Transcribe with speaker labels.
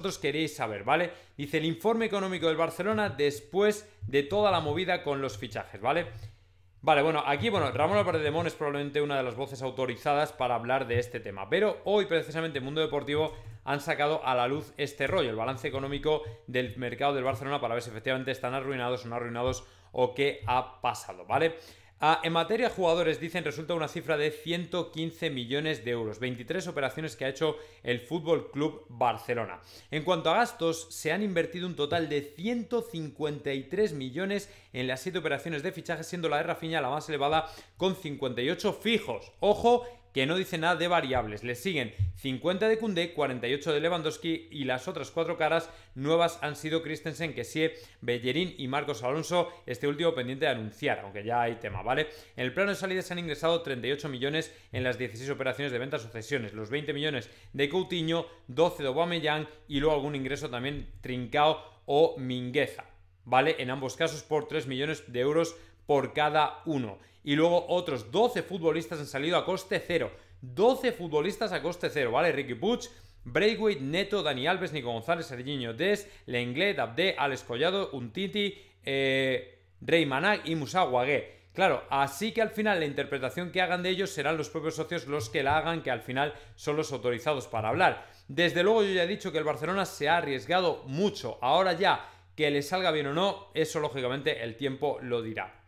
Speaker 1: vosotros queréis saber, ¿vale? Dice el informe económico del Barcelona después de toda la movida con los fichajes, ¿vale? Vale, bueno, aquí, bueno, Ramón Álvarez de Mon es probablemente una de las voces autorizadas para hablar de este tema, pero hoy precisamente Mundo Deportivo han sacado a la luz este rollo, el balance económico del mercado del Barcelona para ver si efectivamente están arruinados o no arruinados o qué ha pasado, ¿vale? en materia de jugadores, dicen, resulta una cifra de 115 millones de euros, 23 operaciones que ha hecho el Fútbol Club Barcelona. En cuanto a gastos, se han invertido un total de 153 millones en las 7 operaciones de fichaje, siendo la de Rafinha la más elevada con 58 fijos. Ojo, que no dice nada de variables. Le siguen 50 de Kunde, 48 de Lewandowski y las otras cuatro caras nuevas han sido Christensen, Kessie, Bellerín y Marcos Alonso, este último pendiente de anunciar, aunque ya hay tema, ¿vale? En el plano de salida se han ingresado 38 millones en las 16 operaciones de ventas o cesiones, los 20 millones de Coutinho, 12 de Aubameyang y luego algún ingreso también Trincao o Mingueza. ¿Vale? En ambos casos por 3 millones de euros por cada uno. Y luego otros 12 futbolistas han salido a coste cero. 12 futbolistas a coste cero, ¿vale? Ricky Puig, Braithwaite, Neto, Dani Alves, Nico González, Serginho Des, Lenglet, Abdé, Alex Collado, Untiti, eh, Rey Manag y Musa Guagué. Claro, así que al final la interpretación que hagan de ellos serán los propios socios los que la hagan, que al final son los autorizados para hablar. Desde luego yo ya he dicho que el Barcelona se ha arriesgado mucho. Ahora ya, que le salga bien o no, eso lógicamente el tiempo lo dirá.